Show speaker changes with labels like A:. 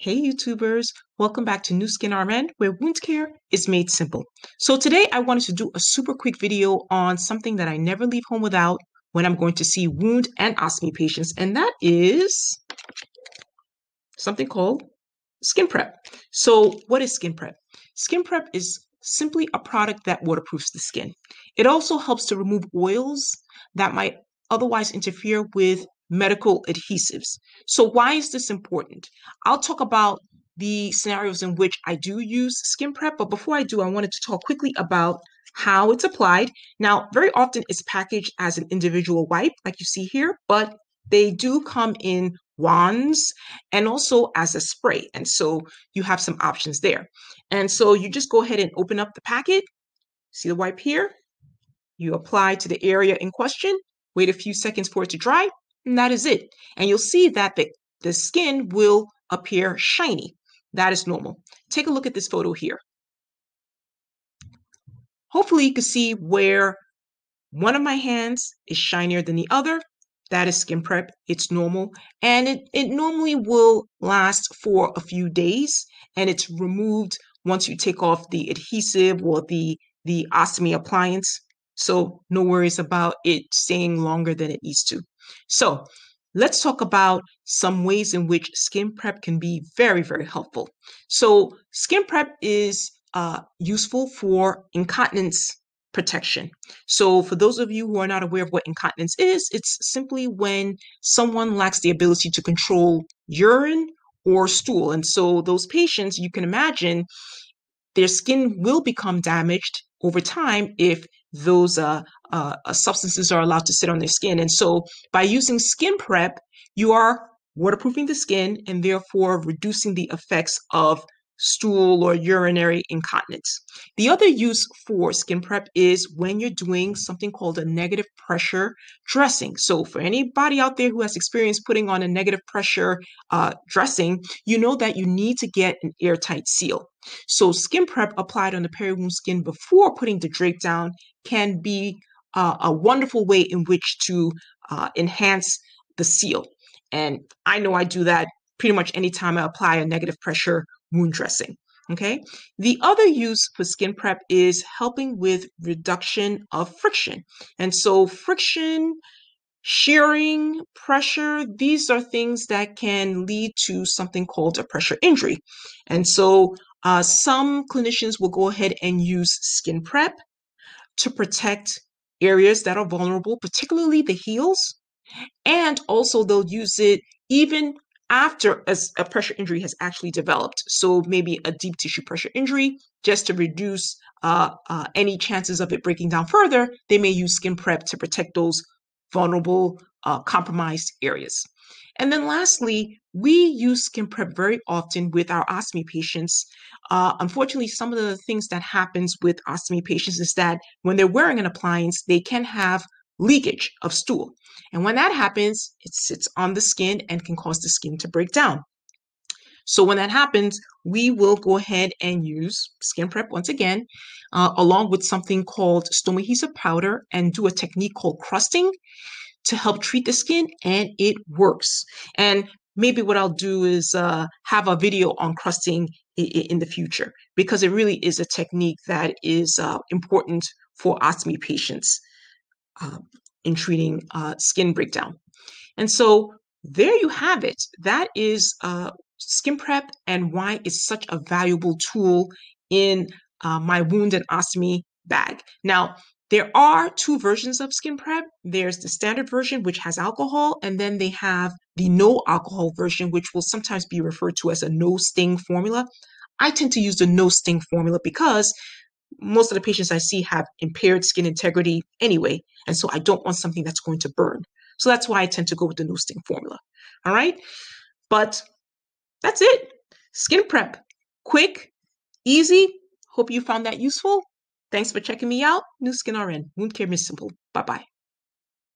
A: Hey YouTubers, welcome back to New Skin RN where wound care is made simple. So today I wanted to do a super quick video on something that I never leave home without when I'm going to see wound and ostomy patients and that is something called skin prep. So what is skin prep? Skin prep is simply a product that waterproofs the skin. It also helps to remove oils that might otherwise interfere with medical adhesives. So, why is this important? I'll talk about the scenarios in which I do use skin prep, but before I do, I wanted to talk quickly about how it's applied. Now, very often it's packaged as an individual wipe, like you see here, but they do come in wands and also as a spray. And so you have some options there. And so you just go ahead and open up the packet. See the wipe here? You apply to the area in question, wait a few seconds for it to dry, and that is it. And you'll see that the, the skin will appear shiny. That is normal. Take a look at this photo here. Hopefully you can see where one of my hands is shinier than the other. That is skin prep. It's normal. And it, it normally will last for a few days and it's removed once you take off the adhesive or the, the ostomy appliance. So no worries about it staying longer than it needs to. So let's talk about some ways in which skin prep can be very, very helpful. So skin prep is uh, useful for incontinence protection. So for those of you who are not aware of what incontinence is, it's simply when someone lacks the ability to control urine or stool. And so those patients, you can imagine, their skin will become damaged over time if those uh, uh, substances are allowed to sit on their skin. And so by using skin prep, you are waterproofing the skin and therefore reducing the effects of stool or urinary incontinence. The other use for skin prep is when you're doing something called a negative pressure dressing. So, for anybody out there who has experience putting on a negative pressure uh, dressing, you know that you need to get an airtight seal. So, skin prep applied on the periwound skin before putting the drape down can be uh, a wonderful way in which to uh, enhance the seal. And I know I do that pretty much anytime I apply a negative pressure wound dressing. Okay. The other use for skin prep is helping with reduction of friction. And so friction, shearing, pressure, these are things that can lead to something called a pressure injury. And so uh, some clinicians will go ahead and use skin prep to protect areas that are vulnerable, particularly the heels. And also, they'll use it even after a, a, pressure injury has actually developed. So maybe a deep tissue pressure injury, just to reduce uh, uh, any chances of it breaking down further, they may use skin prep to protect those vulnerable, uh, compromised areas. And then lastly, we use skin prep very often with our ostomy patients. Uh, unfortunately, some of the things that happens with ostomy patients is that when they're wearing an appliance, they can have leakage of stool. And when that happens, it sits on the skin and can cause the skin to break down. So when that happens, we will go ahead and use skin prep once again, uh, along with something called stoma adhesive powder and do a technique called crusting to help treat the skin and it works. And maybe what I'll do is uh, have a video on crusting in the future because it really is a technique that is uh, important for ostomy patients. Um, in treating uh, skin breakdown. And so there you have it. That is uh, skin prep and why it's such a valuable tool in uh, my wound and ostomy bag. Now, there are two versions of skin prep. There's the standard version, which has alcohol, and then they have the no alcohol version, which will sometimes be referred to as a no sting formula. I tend to use the no sting formula because most of the patients I see have impaired skin integrity anyway. And so I don't want something that's going to burn. So that's why I tend to go with the no sting formula. All right. But that's it. Skin prep. Quick, easy. Hope you found that useful. Thanks for checking me out. New Skin RN. Wound care is simple. Bye bye.